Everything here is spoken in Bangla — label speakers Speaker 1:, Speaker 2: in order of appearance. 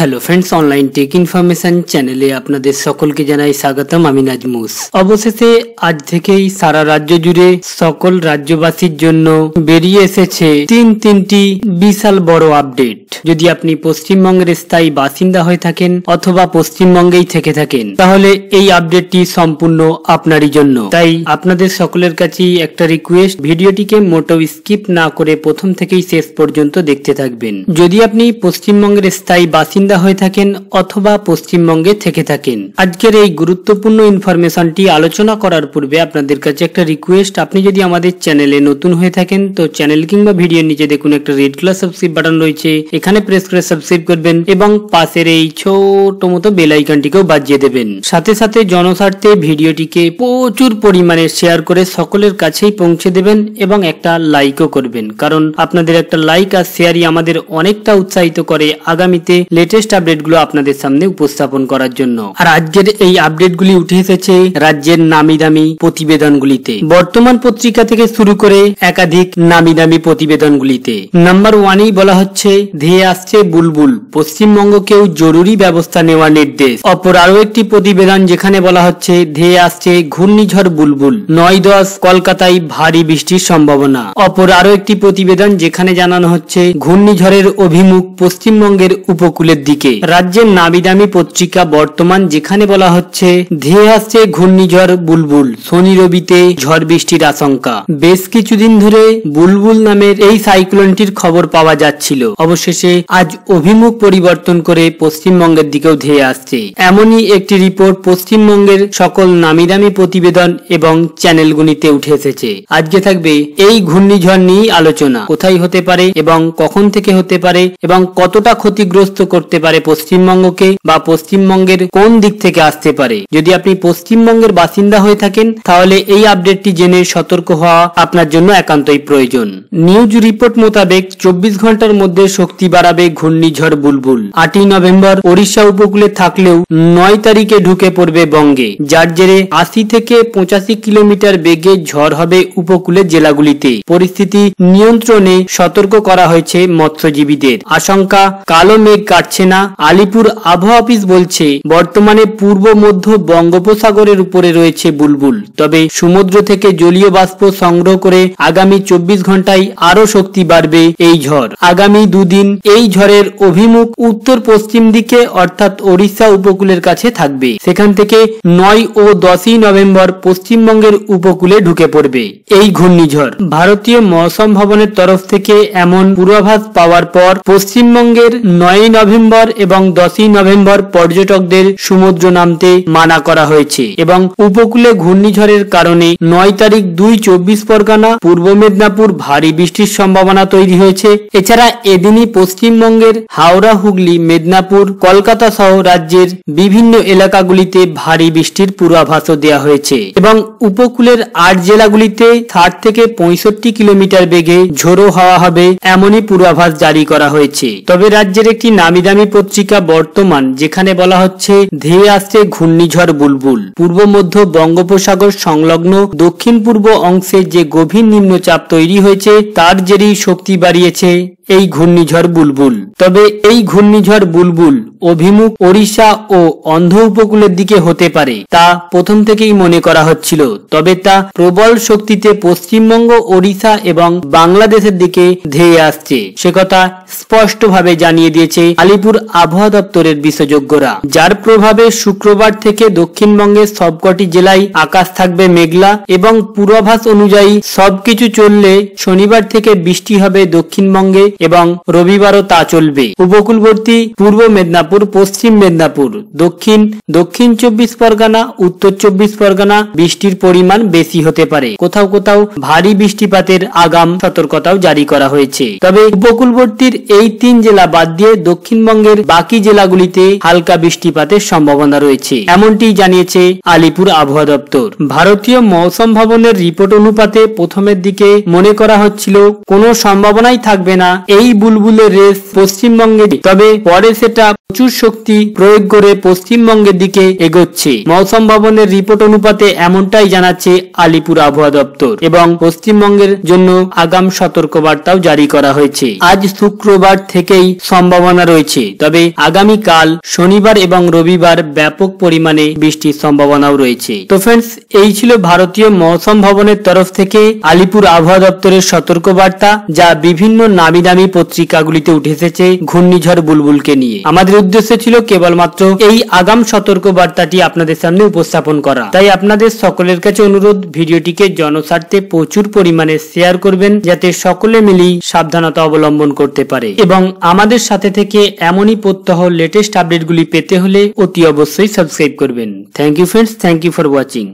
Speaker 1: hello friends online tech information চ্যানেলে আপনাদের সকলকে জানাই স্বাগতম আমি নাজমুস অবশেষে আজ থেকেই সারা রাজ্য জুড়ে সকল রাজ্যবাসীর জন্য বেরিয়ে এসেছে তিন তিনটি বিশাল বড় আপডেট যদি আপনি পশ্চিমবঙ্গের স্থায়ী বাসিন্দা হয়ে থাকেন অথবা পশ্চিমবঙ্গেই থেকে থাকেন তাহলে এই আপডেটটি সম্পূর্ণ আপনারই জন্য তাই আপনাদের সকলের কাছেই একটা রিকোয়েস্ট ভিডিওটিকে মোটো স্কিপ না করে প্রথম থেকেই শেষ পর্যন্ত দেখতে থাকবেন যদি আপনি পশ্চিমবঙ্গের স্থায়ী বাসিন্দা বাসিন্দা হয়ে থাকেন অথবা পশ্চিমবঙ্গে থেকে থাকেন আজকের এই গুরুত্বপূর্ণ ইনফরমেশনটি আলোচনা করার পূর্বে আপনাদের কাছে একটা রিকোয়েস্ট আপনি যদি আমাদের চ্যানেলে নতুন হয়ে থাকেন তো চ্যানেল কিংবা ভিডিওর নিচে দেখুন একটা রেড কালার সাবস্ক্রাইব বাটন রয়েছে এখানে প্রেস করে সাবস্ক্রাইব করবেন এবং পাশের এই ছোট মতো বেল আইকনটিকেও বাজিয়ে দেবেন সাথে সাথে জনস্বার্থে ভিডিওটিকে প্রচুর পরিমাণে শেয়ার করে সকলের কাছেই পৌঁছে দেবেন এবং একটা লাইকও করবেন কারণ আপনাদের একটা লাইক আর শেয়ারই আমাদের অনেকটা উৎসাহিত করে আগামীতে লেটেস্ট লেটেস্ট আপডেটগুলো আপনাদের সামনে উপস্থাপন করার জন্য রাজ্যের এই আপডেটগুলি উঠে এসেছে রাজ্যের নামি দামি প্রতিবেদনগুলিতে বর্তমান পত্রিকা থেকে শুরু করে একাধিক নামি দামি প্রতিবেদনগুলিতে নাম্বার ওয়ানেই বলা হচ্ছে ধেয়ে আসছে বুলবুল পশ্চিমবঙ্গকেও জরুরি ব্যবস্থা নেওয়ার নির্দেশ অপর আরও একটি প্রতিবেদন যেখানে বলা হচ্ছে ধেয়ে আসছে ঘূর্ণিঝড় বুলবুল নয় দশ কলকাতায় ভারী বৃষ্টির সম্ভাবনা অপর আরো একটি প্রতিবেদন যেখানে জানানো হচ্ছে ঘূর্ণিঝড়ের অভিমুখ পশ্চিমবঙ্গের উপকূলের দিকে রাজ্যের নাবিদামি পত্রিকা বর্তমান যেখানে বলা হচ্ছে ধেয়ে আসছে ঘূর্ণিঝড় বুলবুল শনি রবিতে ঝড় বৃষ্টির আশঙ্কা বেশ কিছুদিন ধরে বুলবুল নামের এই সাইক্লোনটির খবর পাওয়া যাচ্ছিল অবশেষে আজ অভিমুখ পরিবর্তন করে পশ্চিমবঙ্গের দিকেও ধেয়ে আসছে এমনই একটি রিপোর্ট পশ্চিমবঙ্গের সকল নামিদামি প্রতিবেদন এবং চ্যানেলগুলিতে উঠে এসেছে আজকে থাকবে এই ঘূর্ণিঝড় নিয়েই আলোচনা কোথায় হতে পারে এবং কখন থেকে হতে পারে এবং কতটা ক্ষতিগ্রস্ত করতে আসতে পারে পশ্চিমবঙ্গকে বা পশ্চিমবঙ্গের কোন দিক থেকে আসতে পারে যদি আপনি পশ্চিমবঙ্গের বাসিন্দা হয়ে থাকেন তাহলে এই আপডেটটি জেনে সতর্ক হওয়া আপনার জন্য একান্তই প্রয়োজন নিউজ রিপোর্ট মোতাবেক চব্বিশ ঘন্টার মধ্যে শক্তি বাড়াবে ঘূর্ণিঝড় বুলবুল আটই নভেম্বর ওড়িশা উপকূলে থাকলেও নয় তারিখে ঢুকে পড়বে বঙ্গে যার জেরে আশি থেকে পঁচাশি কিলোমিটার বেগে ঝড় হবে উপকূলে জেলাগুলিতে পরিস্থিতি নিয়ন্ত্রণে সতর্ক করা হয়েছে মৎস্যজীবীদের আশঙ্কা কালো মেঘ কাটছে না আলিপুর আবহাওয়া অফিস বলছে বর্তমানে পূর্ব মধ্য বঙ্গোপসাগরের উপরে রয়েছে বুলবুল তবে সমুদ্র থেকে জলীয় বাষ্প সংগ্রহ করে আগামী চব্বিশ ঘন্টায় আরও শক্তি বাড়বে এই ঝড় আগামী দুদিন এই ঝড়ের অভিমুখ উত্তর পশ্চিম দিকে অর্থাৎ ওড়িশা উপকূলের কাছে থাকবে সেখান থেকে নয় ও দশই নভেম্বর পশ্চিমবঙ্গের উপকূলে ঢুকে পড়বে এই ঘূর্ণিঝড় ভারতীয় মৌসম ভবনের তরফ থেকে এমন পূর্বাভাস পাওয়ার পর পশ্চিমবঙ্গের নয় নভেম্বর নভেম্বর এবং দশই নভেম্বর পর্যটকদের সমুদ্র নামতে মানা করা হয়েছে এবং উপকূলে ঘূর্ণিঝড়ের কারণে নয় তারিখ দুই চব্বিশ পরগনা পূর্ব মেদিনীপুর ভারী বৃষ্টির সম্ভাবনা তৈরি হয়েছে এছাড়া এদিনই পশ্চিমবঙ্গের হাওড়া হুগলি মেদিনীপুর কলকাতা সহ রাজ্যের বিভিন্ন এলাকাগুলিতে ভারী বৃষ্টির পূর্বাভাসও দেওয়া হয়েছে এবং উপকূলের আট জেলাগুলিতে ষাট থেকে পঁয়ষট্টি কিলোমিটার বেগে ঝোড়ো হওয়া হবে এমনই পূর্বাভাস জারি করা হয়েছে তবে রাজ্যের একটি নামি দামি পত্রিকা বর্তমান যেখানে বলা হচ্ছে ধেয়ে আসছে ঘূর্ণিঝড় বুলবুল পূর্ব মধ্য বঙ্গোপসাগর সংলগ্ন দক্ষিণ পূর্ব অংশে যে গভীর নিম্নচাপ তৈরি হয়েছে তার জেরেই শক্তি বাড়িয়েছে এই ঘূর্ণিঝড় বুলবুল তবে এই ঘূর্ণিঝড় বুলবুল অভিমুখ ওড়িশা ও অন্ধ উপকূলের দিকে হতে পারে তা প্রথম থেকেই মনে করা হচ্ছিল তবে তা প্রবল শক্তিতে পশ্চিমবঙ্গ ওড়িশা এবং বাংলাদেশের দিকে ধেয়ে আসছে সে কথা স্পষ্টভাবে জানিয়ে দিয়েছে আলিপুর আবহাওয়া দপ্তরের বিশেষজ্ঞরা যার প্রভাবে শুক্রবার থেকে দক্ষিণবঙ্গের সবকটি জেলায় আকাশ থাকবে মেঘলা এবং পূর্বাভাস অনুযায়ী সবকিছু চললে শনিবার থেকে বৃষ্টি হবে দক্ষিণবঙ্গে এবং রবিবারও তা চলবে উপকূলবর্তী পূর্ব মেদিনীপুর মেদিনীপুর পশ্চিম মেদিনীপুর দক্ষিণ দক্ষিণ চব্বিশ পরগনা উত্তর চব্বিশ পরগনা বৃষ্টির পরিমাণ বেশি হতে পারে কোথাও কোথাও ভারী বৃষ্টিপাতের আগাম সতর্কতাও জারি করা হয়েছে তবে উপকূলবর্তীর এই তিন জেলা বাদ দিয়ে দক্ষিণবঙ্গের বাকি জেলাগুলিতে হালকা বৃষ্টিপাতের সম্ভাবনা রয়েছে এমনটি জানিয়েছে আলিপুর আবহাওয়া দপ্তর ভারতীয় মৌসম ভবনের রিপোর্ট অনুপাতে প্রথমের দিকে মনে করা হচ্ছিল কোনো সম্ভাবনাই থাকবে না এই বুলবুলের রেস পশ্চিমবঙ্গে তবে পরে সেটা প্রচুর শক্তি প্রয়োগ করে পশ্চিমবঙ্গের দিকে এগোচ্ছে মৌসম ভবনের রিপোর্ট অনুপাতে এমনটাই জানাচ্ছে আলিপুর আবহাওয়া দপ্তর এবং পশ্চিমবঙ্গের জন্য আগাম সতর্কবার্তাও জারি করা হয়েছে আজ শুক্রবার থেকেই সম্ভাবনা রয়েছে তবে আগামী কাল শনিবার এবং রবিবার ব্যাপক পরিমাণে বৃষ্টির সম্ভাবনাও রয়েছে তো ফ্রেন্ডস এই ছিল ভারতীয় মৌসম ভবনের তরফ থেকে আলিপুর আবহাওয়া দপ্তরের সতর্কবার্তা যা বিভিন্ন নামি দামি পত্রিকাগুলিতে উঠে এসেছে ঘূর্ণিঝড় বুলবুলকে নিয়ে আমাদের উদ্দেশ্য ছিল কেবলমাত্র এই আগাম সতর্ক বার্তাটি আপনাদের সামনে উপস্থাপন করা তাই আপনাদের সকলের কাছে অনুরোধ ভিডিওটিকে জনস্বার্থে প্রচুর পরিমাণে শেয়ার করবেন যাতে সকলে মিলেই সাবধানতা অবলম্বন করতে পারে এবং আমাদের সাথে থেকে এমনই প্রত্যহ লেটেস্ট আপডেটগুলি পেতে হলে অতি অবশ্যই সাবস্ক্রাইব করবেন thank you friends thank you for watching